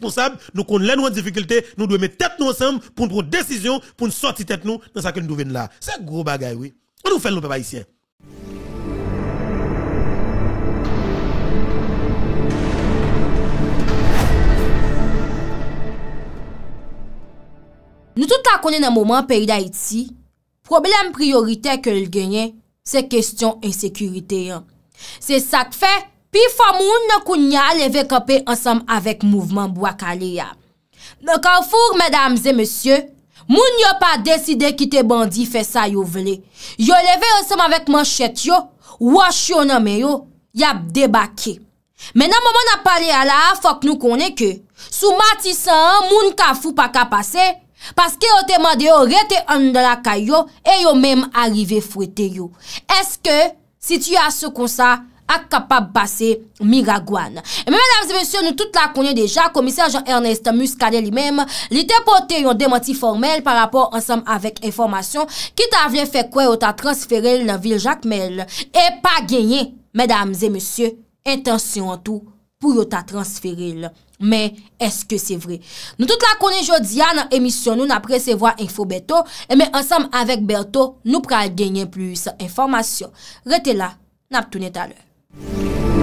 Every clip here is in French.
Disponsab, nou kon lè nou an difikultè, nou dwe mè tèt nou ansèm pou nou prou desisyon, pou nou soti tèt nou nan sa ke nou dwen la. Se grou bagay, oui. Ou nou fèl nou pe pa isyen? Nou tout la konè nan mouman peyi d'Haïti, problem priorité ke l'gènyè, se kèstyon insèkürité yon. Se sak fèk. Pi fwa moun nan koun nya leve kapè ansam avèk mouvman bwa kalè ya. Mwen kan fwou mèdamsè, monsye, moun nyo pa deside ki te bandi fè sa yo vle. Yo leve ansam avèk man chèt yo, wò chyon nan mè yo, yap debakè. Mè nan mouman apalè ya la, fòk nou konè kè. Sou matisan, moun kan fwou pa ka pase, paske yo temade yo rete an draka yo, e yo mèm arrive fwete yo. Eske, si tu ya sou konsa, ak kapap basse Miragwan. E men, mesdames et messieurs, nou tout la konye deja, komisar Jean-Ernest Muscadet li mem, li tepote yon demoti formel par rapport ansam avèk informasyon ki ta avèk fè kwen yon ta transfere yon vil Jacques Mel. E pa genye, mesdames et messieurs, intensyon tout pou yon ta transfere yon. Men, eske se vre? Nou tout la konye jodi ya nan emisyon nou nan presevoa info Beto, e men ansam avèk Beto, nou pral genye plus informasyon. Retè la, nan ap toune talè. Thank you.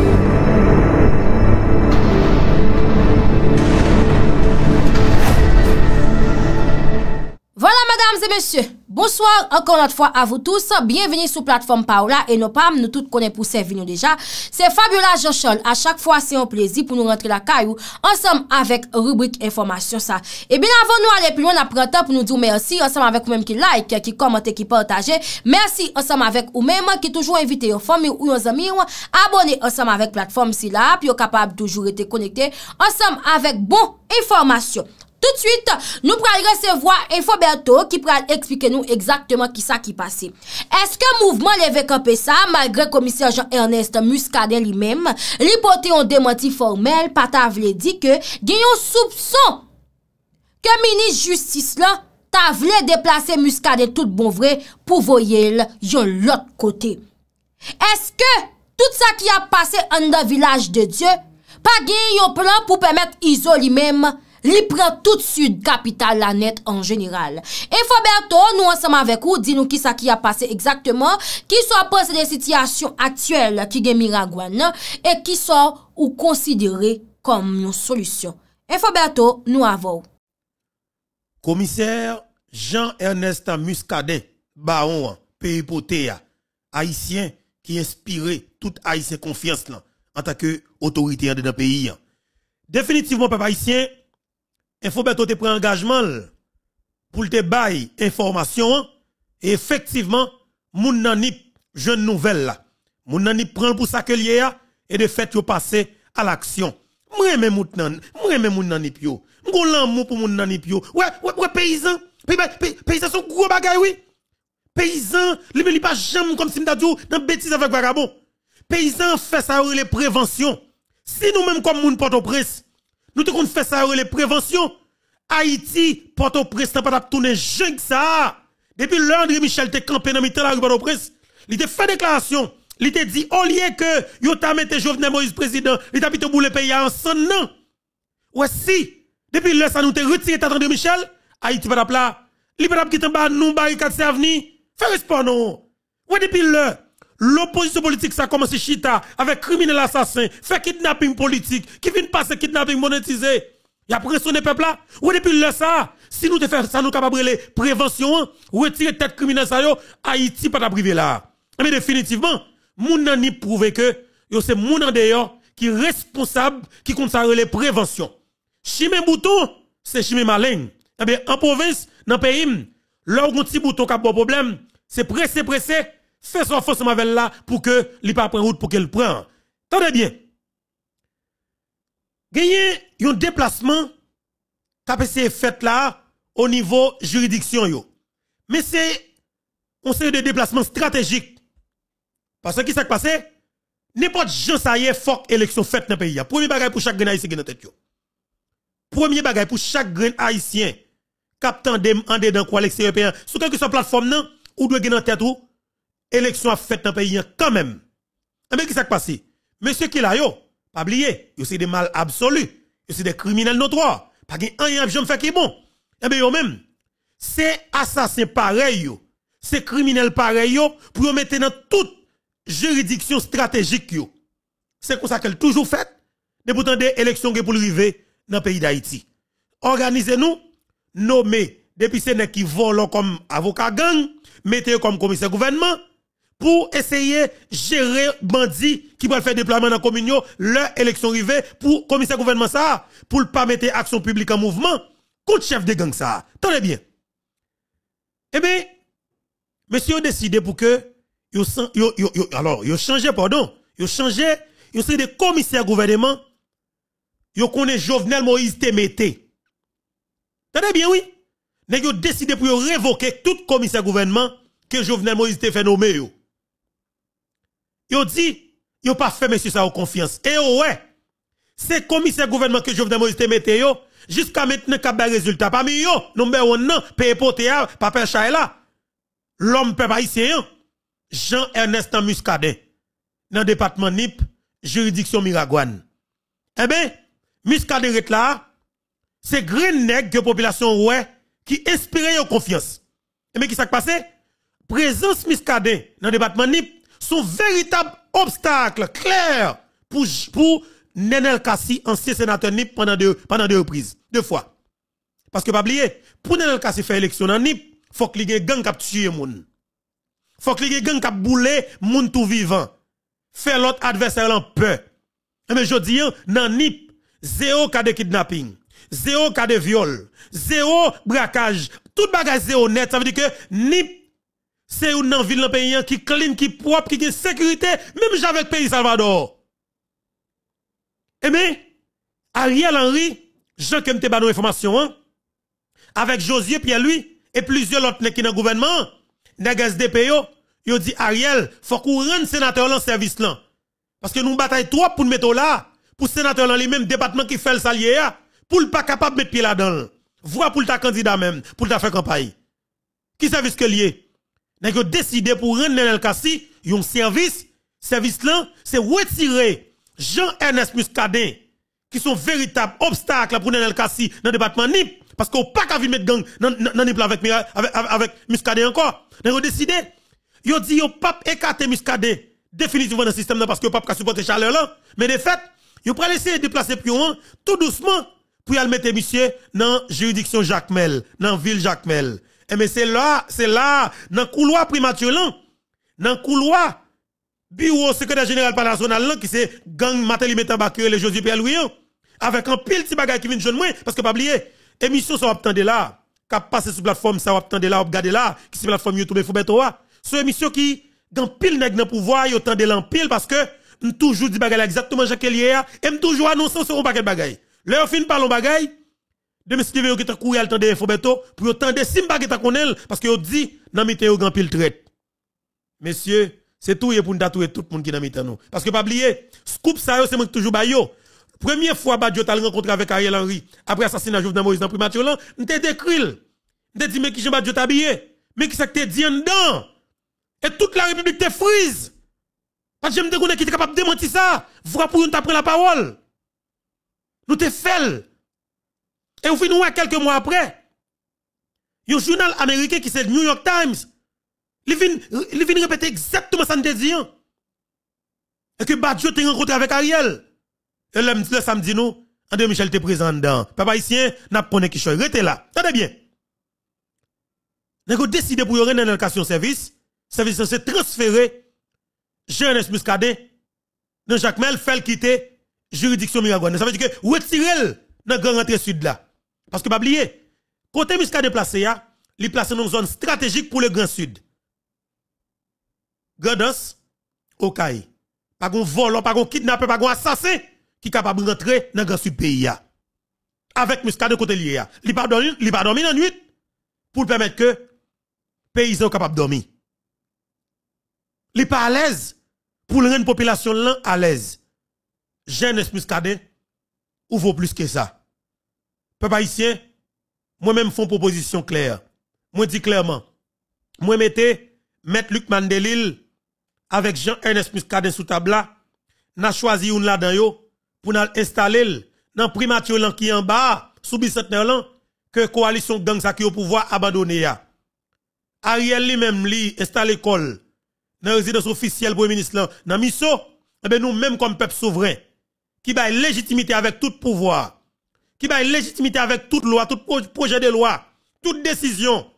Bonsoir monsie, bonsoir, ankon not fwa avou tous, bienveni sou platform Paola e Nopam, nou tout konen pou servin nou deja. Se Fabiola Janchol, a chak fwa se yon plezi pou nou rentre la kayou, ansam avek rubrik informasyon sa. E bin avon nou ale plioun apre tan pou nou di ou mersi, ansam avek ou menm ki like, ki komante, ki partaje. Mersi ansam avek ou menm ki toujou evite yon fome ou yon zami yon abone ansam avek platform si la, api yon kapab toujou rete konekte ansam avek bon informasyon. Tout suite, nou pral resevwa info berto ki pral ekspike nou eksakteman ki sa ki pase. Eske mouvman levek anpe sa, malgre komisyon Jean-Ernest Muscadet li mem, li pote yon demoti formel pa ta vle di ke gen yon soupson ke mini-justis la ta vle deplase Muscadet tout bon vre pou voyel yon lot kote. Eske tout sa ki a pase an da vilaj de Diyo, pa gen yon plan pou pemet izo li mem, li pre tout sud kapital la net en general. E fò bèr tò, nou ansèm avèk ou, di nou ki sa ki a pase exaktèman, ki sou apose de sitiyasyon atyèl ki gen miragouan nan, e ki sou ou konsidere kom nou solusyon. E fò bèr tò, nou avò. Komiser Jean-Ernestin Muscadet, baon peyipote ya, haisyen ki espire tout haisyen konfians lan, anta ke otorite ya de nan peyi ya. Definitivman peyipote haisyen, Il faut Infobeto te prend engagement pour te bailler information et effectivement moun nan ni jeune nouvelle là. Moun nan ni prend pour ça que lié et de fait yo passer à l'action. Moi même moun nan, moi même moun nan ni pio. l'amour pour moun nan ni pio. Ouais, ouais, ouais paysan, paysan son gros bagay oui. Paysan, li li pas jamais comme si me dit oh, dans bêtise avec vagabond. Paysan fait ça les prévention. Si nous même comme moun porte au prince nous te qu'on fait ça, les préventions. Haïti, Port-au-Prince, n'a pas tourné que ça. Depuis André Michel te campé dans mitan la rue au presse. il te fait déclaration. Il te dit, au lieu que t'a mette Jovenel Moïse président, il t'a plutôt boule pays son nom. Ouais, si. Depuis là, ça nous te retiré tant André Michel, Haïti pas là. qui pas bas nous barricade c'est avenir. Fais respect non. Ouais, depuis là. L'opposition politique, ça commence chita avec criminel assassin, fait kidnapping politique, qui vient passer kidnapping monétisé. Il a pression des peuple là. Ou depuis le ça, si nous te faisons ça, nous capables de prévention, retirer tête criminelle ça, Haïti pas privé là. Mais eh définitivement, moun nan ni prouvé que, c'est moun en d'ailleurs, qui responsable, qui compte les prévention. Chimé bouton, c'est chimé malin. Eh en province, dans le pays, un petit bouton qui a un problème, c'est pressé, pressé, Fais son fausse velle là pour que li pas prenne route pour qu'elle prenne. Tendez bien. Gagné un déplacement KPC fait là au niveau juridiction yo. Mais c'est un série de déplacement stratégique Parce que qui s'est passé? N'importe gens ça y est, élection faite dans le pays. Premier bagage pour chaque grain haïtien qui est dans tête yo. Premier bagage pour chaque grain haïtien a en dedans quoi l'extérieur pays. Sur quelque plateforme non, ou doit gagner en tête ou élection a fait dans le pays quand même. Mais eh qui s'est passé? Monsieur qui pas oublier, c'est des mal absolus, c'est des criminels notoires, pas qu'il rien à fait qui bon. Eh bien, yo même, c'est assassin pareil c'est criminel pareil pour mettre dans toute juridiction stratégique C'est comme ça qu'elle toujours fait, Depuis boutons des élections qui pour arriver dans le pays d'Haïti. Organisez-nous, nommez, depuis ces qui volent comme avocat gang, mettez comme commissaire gouvernement, pour essayer de gérer bandits qui vont faire déploiement dans la commune, leur élection arrivée pour commissaire gouvernement ça, pour ne pas mettre action publique en mouvement contre chef de gang ça. Tenez bien. Eh bien, monsieur a décidé pour que, alors, vous changé, pardon, Vous changé, vous c'est des commissaires gouvernement, vous connu Jovenel Moïse Temete. Tenez bien, oui. Mais yo décidé pour révoquer tout commissaire gouvernement que Jovenel Moïse te fait nommer Yo dit, yo pas fait monsieur ça au confiance. Et ouais, c'est commissaire gouvernement que Jovenel de te mette yo, jusqu'à maintenant qu'a des résultat. Parmi yo, number one non, paye poté hein. papa là. L'homme peuple haïtien, hein. Jean-Ernest Muscadet, dans le département NIP, juridiction Miragouane. Eh ben, Muscadet est là, c'est green nèg que population ouais, qui inspire yo confiance. Et eh mais ben, qui s'est passé? Présence Muscadet dans le département NIP, son véritable obstacle clair pour, pour Nenel Kassi, ancien sénateur NIP, pendant deux, pendant deux reprises. Deux fois. Parce que, pas oublier, pour Nenel Kassi faire élection dans NIP, faut que les gang capturer tuer moun. Faut que les gang cap bouler moun tout vivant. Faire l'autre adversaire en peur. Mais eh je dis, hein, dans NIP, zéro cas de kidnapping, zéro cas de viol, zéro braquage, tout bagage zéro net. Ça veut dire que NIP c'est une dans ville pays hein, qui clean, qui propre, qui a sécurité, même avec pays Salvador. Eh bien, Ariel Henry, je qui te nos informations, hein. avec Josué Pierre lui, et plusieurs autres qui dans le gouvernement, nèg SDP ils yo dit Ariel, faut qu'on rende sénateur en service là. Parce que nous bataille trop pour mettre là, pour sénateur dans les mêmes départements qui fait le salier hein, pour le pas capable de mettre pied là-dedans. Voir pour ta candidat même, pour ta faire campagne. Qui service que lié? ont décidé pour rendre Nenel Kassi un service, service là, c'est retirer Jean-Ernest Muscadet, qui sont véritables obstacles pour Nenel Kassi dans le département NIP parce qu'on pas qu'à mettre gang dans NIP avec avec encore. Ils encore. décidé, décidé yo dit yo pas Écarté Muscadet définitivement dans le système parce que pas qu'à supporter chaleur là, mais de fait, yo pas essayer de déplacer loin, tout doucement pour y mettre monsieur dans la juridiction Jacmel, dans la ville Jacmel. Et eh, mais c'est là, c'est là, dans le couloir primature, dans le couloir, bureau secrétaire général par là, qui c'est gang Matéli Metabakure les Josué Pierre Louis, hein. avec un pile de bagages qui viennent jeune moi, parce que pas oublier, émission ça va là, qui passe sur plateforme, ça va attendre là, regarder là, qui sur plateforme YouTube, faut là. C'est émission qui, dans pile nèg dans pouvoir, yo là en pile parce que, toujours des bagaille exactement Jacques hier, et toujours annoncer sur un paquet de bagaille. Là, fin parle de bagaille, de Steve qui te couru à temps de Fobeto pour tendre Simba qui t'a connaît parce que dit dans météo grand pile traite. Messieurs, c'est tout pour nous tatouer tout le monde qui dans météo nous parce que pas oublier scoop ça c'est moi toujours bayo. Première fois Badjo t'a rencontré avec Ariel Henry après assassinat Jovenel Moïse dans primature nous t'ai décrit. T'ai dit mais qui Jean Badjo t'a habillé Mais qui ça que dit en dedans Et toute la République te frise. Parce que je me connaître qui est capable de démentir ça. Voilà pour nous t'apprendre la parole. Nous te fait et vous finissez quelques mois après, un journal américain qui s'est New York Times, il vient répéter exactement ça que dit. Hein. Et que Badjo te rencontré avec Ariel. Et le, le samedi, nous, André Michel te présent dans Papa haïtien, n'a pas qui choy. là. Tenez bien. Nous décidé pour y avoir une allocation service. Service se transférer. Jeunesse Muscadet. Dans Jacques Mel, fait quitter juridiction Miragouane. Ça veut dire que retirer dans grand rentré sud là. Parce que, pas côté muscade placé, hein, il placé dans une zone stratégique pour le Grand Sud. au Okaï. Pas qu'on volant, pas de kidnapper, pas qu'on assassin qui est capable de rentrer dans le Grand Sud pays. Hein. Avec muscade côté lié. Hein. Il pas dormi dans la nuit pour permettre que les paysans capables de dormir. Il n'est pas à l'aise pour rendre la population à l'aise. Jeunesse muscadet, ou vaut plus que ça. Peuple haïtien, moi-même font proposition claire. Moi dis clairement, moi mettez mettre Luc Mandelil avec Jean-Ernest Muscadet sous tabla, n'a choisi une là yo pour nous installer dans primature qui en bas sous bicentenaire que coalition gang sa qui au pouvoir abandonné Ariel lui-même lui installe l'école dans résidence officielle le ministre là dans Misso, eh ben, nous même comme peuple souverain qui une légitimité avec tout pouvoir qui a une légitimité avec toute loi, tout projet de loi, toute décision,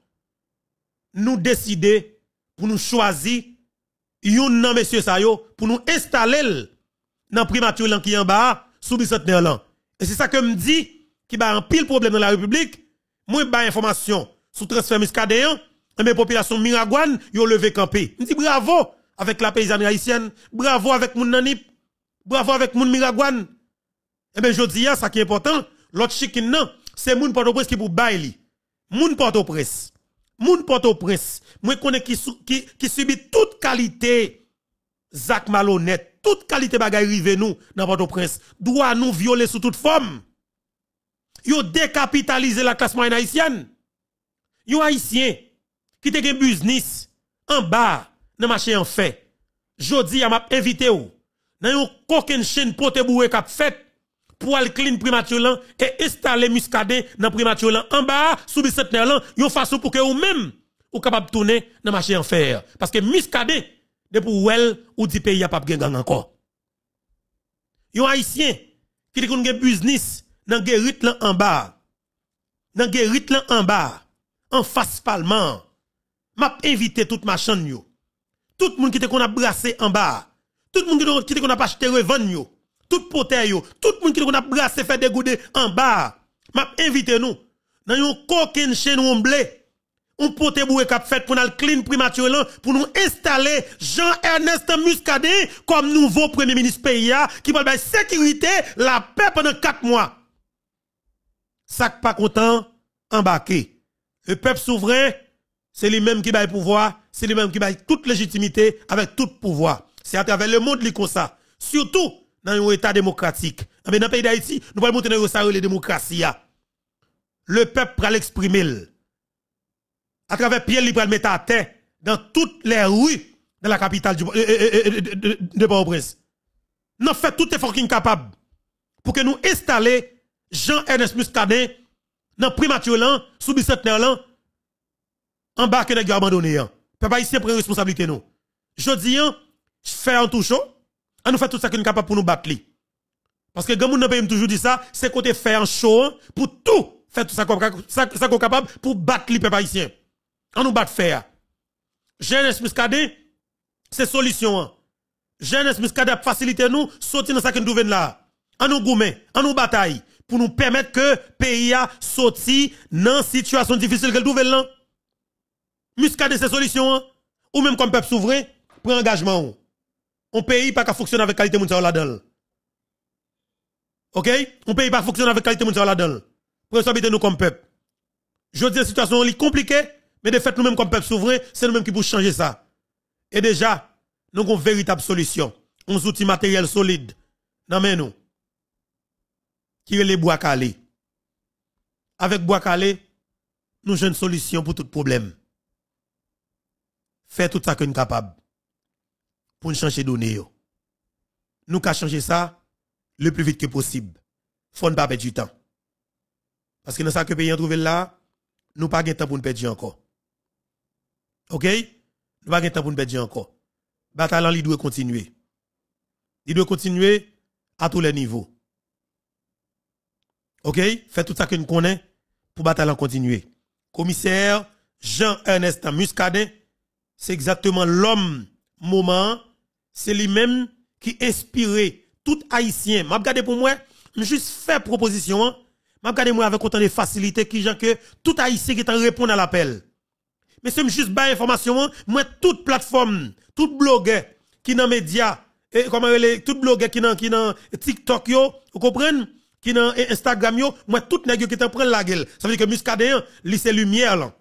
nous décider pour nous choisir yon nan monsieur pour nous installer dans primature qui est en bas sous le lan. Et c'est ça que me dit qui a un pile problème dans la République. Moi ba information sous transfert muscadéen, mes populations miragouane ont levé campé. Me dis bravo avec la paysanne haïtienne, bravo avec mon nanip, bravo avec mon miragouane. Et eh bien je dis ah, ça qui est important, L'autre chicken, non, c'est moun Port-au-Prince qui pour bailler. Moun Port-au-Prince. Moun Port-au-Prince. Moi connais qui, subit toute qualité Zach malhonnête, toute qualité bagay rive nous dans Port-au-Prince. Doit nous violer sous toute forme. Yo décapitalisé la classe moyenne haïtienne. Yo haïtien qui te gen business en bas dans marché en fait. Jodi a m'a invité ou dans yon coquin chaîne pote et kap fait poil clean primature et installer muscadet dans primature en bas sous bicentenaire là une façon pour que vous même ou capable tourner dans marché en fer parce que muscadet de pour elle ou dit pays a pas gang encore un haïtien qui dit un business dans guérite là en bas dans guérite là en bas en face palman. m'a invité toute machin yo tout le monde qui te qu'on a brassé en bas tout le monde qui te qu'on a pas acheté revendre yo tout poter yo, tout moun ki nou a brassé, fait dégoudé en bas. M'a invité nous dans yon coquin chaîne on blé. On pote boué cap fait pour nous clean primature pour nous installer Jean-Ernest Muscadet comme nouveau premier ministre pays qui va la sécurité, la paix pendant 4 mois. Sac pas content, embarqué. Le peuple souverain, c'est lui-même qui le pouvoir, c'est lui-même qui baille toute légitimité avec tout pouvoir. C'est à travers le monde li comme ça. Surtout dans un État démocratique. Mais eh dans le pays d'Haïti, nous allons monter dans la démocratie. Le peuple va l'exprimer. À travers Pierre, il va mettre à terre dans toutes les rues de la capitale euh, euh, euh, de, Port-au-Prince. Nous faisons tout effort capable pour que nous installions Jean-Ernest Muscadet dans primature là, sous bicentenaire là, en bas que nous abandonné. Peuple haïtien prend responsabilité nous. Je dis, fais un tout chaud on nous fait tout ça qu'on est capable pour nous battre. Parce que quand on a toujours dit ça, c'est côté faire un show pour tout faire tout ça qu'on capable pour battre les pays. haïtien. On nous bat faire. Jeunesse muscadet, c'est solution. Hein. Jeunesse muscadet facilite nous, sortir dans ça qu'on nous là. On nous gourmet, on nous bataille pour nous permettre que le pays a sorti dans situation difficile nous trouve là. Muscadet c'est solution hein. ou même comme peuple souverain, prend engagement. Hein on pays pas qu'à fonctionner avec qualité moun la dedans OK On pays pas fonctionner avec qualité moun là-dedans. s'habiter nous comme peuple. Je dis la situation est compliquée, mais de fait nous-mêmes comme peuple souverain, c'est nous-mêmes qui pouvons changer ça. Et déjà, nous avons une véritable solution. Un outil matériel solide dans nous. Qui est les bois calé. Avec bois calé, nous avons une solution pour tout problème. Faites tout ça que nous sommes capables pour nous changer données. Nous qu'à changer ça le plus vite que possible. Faut ne pas perdre du temps. Parce que dans ça que pays trouvé là, nous pas de temps pour nous perdre encore. OK Nous pas de temps pour nous perdre encore. Bataille il doit continuer. Il doit continuer à tous les niveaux. OK Fait tout ça que nous connaît pour bataille continuer. Commissaire Jean-Ernest Muscadet, c'est exactement l'homme moment c'est lui-même qui inspire tout haïtien. M'a regardé pour moi, juste fait proposition, hein. m'a regardé moi avec autant de facilité qui que tout haïtien qui t'en répond à l'appel. Mais c'est juste bas information, hein. moi toute plateforme, tout blogueur qui dans média et comment les tout blogueur qui dans qui dans TikTok vous comprenez Qui dans Instagram yo, moi tout qui t'en prend la gueule. Ça veut dire que Muscadet, c'est lumière là.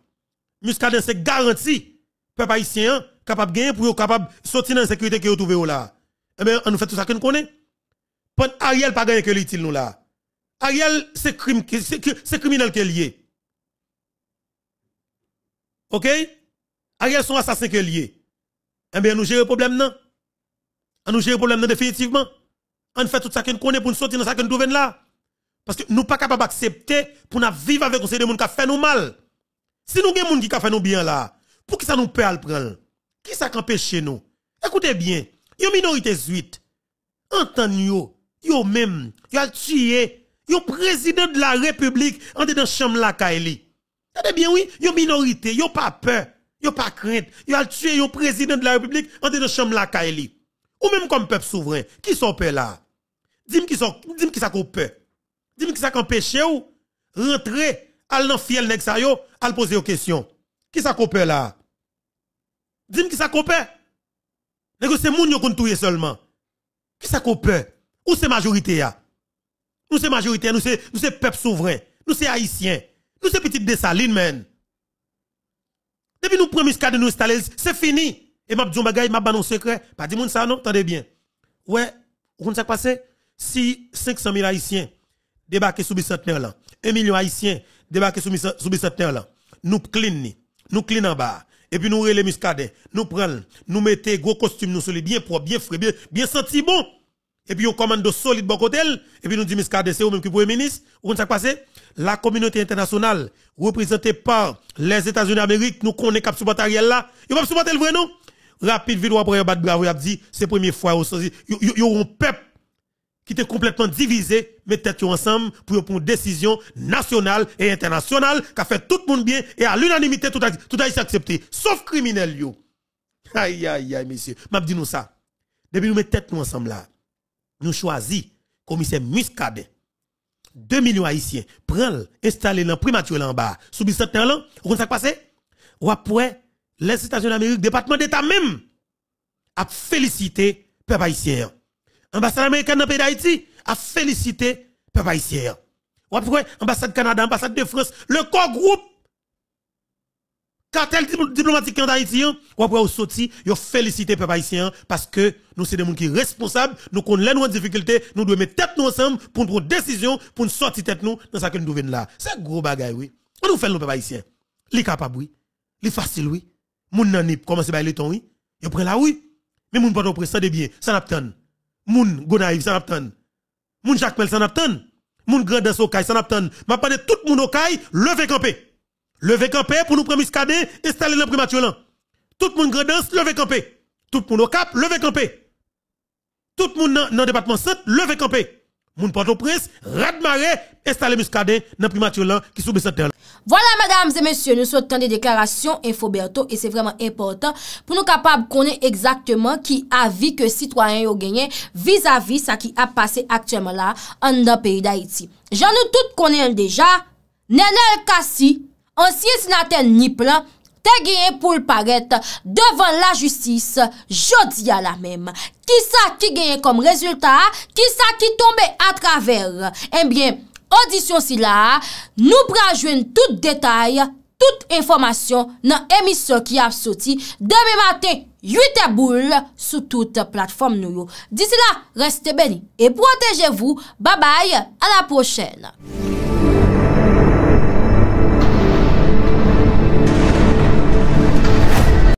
Muscadet c'est garanti peuple haïtien hein capable gagner pour capable sortir dans la sécurité que vous trouvez là. Eh bien, on nous fait tout ça qu'on connaît. Ariel Ariel pas gagné que l'utile nous là. Ariel, c'est c'est criminel qui est lié. OK? Ariel sont assassins qui est lié. Eh bien, nous gérons le problème non. On nous gère le problème définitivement. On fait tout ça qu'on connaît pour nous sortir dans ça que nous là. Parce que nous ne sommes pas capables d'accepter pour nous vivre avec ces de monde qui fait nous mal. Si nous avons des gens qui fait nous bien là, pour qui ça nous peut le prendre? Qui ça chez nous? Écoutez bien, une minorité zuit, Entendez yo, yo même, yon a tué, le président de la République en dans chambre la Kaili. Écoutez bien oui, une minorité, yon pas peur, yon pas crainte, yon a tué le président de la République en dans chambre la Kaili. Ou même comme peuple souverain, qui sont peur là? Dis-moi qui sont, dis qui peur. Dis-moi qui ça peut. ou rentrer, à dans fiel à sa yo, al poser aux questions. Qui ça peut peur là? Dis-moi qui ça qu'on que C'est moun qui seulement. Qui ça qu'on Où Ou c'est majorité ya? Nous c'est majorité, nous c'est nous c'est peuple souverain, nous c'est haïtien, nous c'est petite dessaline man. Depuis nous prenons cadre, nous installer, c'est fini. Et m'a dit bagage, m'a un secret, pas dit moun ça non, attendez bien. Ouais, vous ça passé si 500 000 haïtiens débarquent sous bicentenaire là, 1 million haïtiens débarquent sous bicentenaire là, nous clean nous clean en bas et puis nous les muscadet, nous prenons, nous mettons gros costume nous sommes bien propres, bien frais, bien, bien senti bon. Et puis on commande solide bon côté et puis nous dit muscadet c'est vous même qui premier ministre, ou ça passé La communauté internationale représentée par les États-Unis d'Amérique, nous connaît cap supporter Ariel là, il va supporter le vrai non Rapide vidéo après bat bravo, il a dit c'est première fois au ils ont peuple qui était complètement divisé, mettez tête ensemble pour prendre une décision nationale et internationale qui a fait tout le monde bien et à l'unanimité tout a, tout a accepté, sauf criminel yo. Aïe aïe aïe messieurs, m'a dit nous ça. Depuis nous mettre tête nous ensemble là, nous choisis commissaire Muscadet 2 millions haïtiens, prennent, installer dans primature en bas, sous terre là, vous ça passé Ou après les États-Unis d'Amérique, département d'État même a félicité peuple haïtien ambassade américaine dans le pays d'Haïti a félicité peuple haïtien. Ou après, ambassade Canada, ambassade de France, le corps groupe, cartel diplomatique en Haïti, ou hein, après, au sorti, yo félicité peuple haïtien hein, parce que nous sommes des gens qui sont responsables, nous connaissons les difficultés, nous devons mettre tête nous ensemble pour prendre une décision, pour nous sortir tête nous dans ce que nous devons là. C'est un gros bagaille, oui. On nous fait le peuple haïtien. Li capable, oui. Li facile, oui. Moun nan nip, commence faire le ton, oui. Il prend la, oui. Mais moun pas au ça de bien, ça n'attend moun Gonaïve ça Moun Jacques Mel s'en attend. Moun au Sokay ça M'a parlé tout moun Okaï, levé campé. Levé campé pour nous prendre et installer le là. Tout moun grandance, levé campé. Tout moun au cap, levé campé. Tout moun dans le département 7, levez campé. Moun Port-au-Prince, Radmaré, installé Muscadet dans primature là qui sous Voilà mesdames et messieurs, nous sommes des déclarations Infoberto et c'est vraiment important pour nous capables connaître exactement qui a vu que citoyens ont gagné vis-à-vis ça qui a passé actuellement là en dans pays d'Haïti. J'en nous tout connaît déjà Nenel Kassi, ancien sénateur Niplan le genye pou l'paret devan la justis jodi a la mem. Ki sa ki genye kom rezultat, ki sa ki tombe a traver. Enbyen, eh audisyon si la, nou pranjwen tout detay, tout informasyon nan emisyon ki a soti, deme maten 8 e boule sou tout platform nou. Disi la, reste beni e proteje vou. Babay, a la pochene.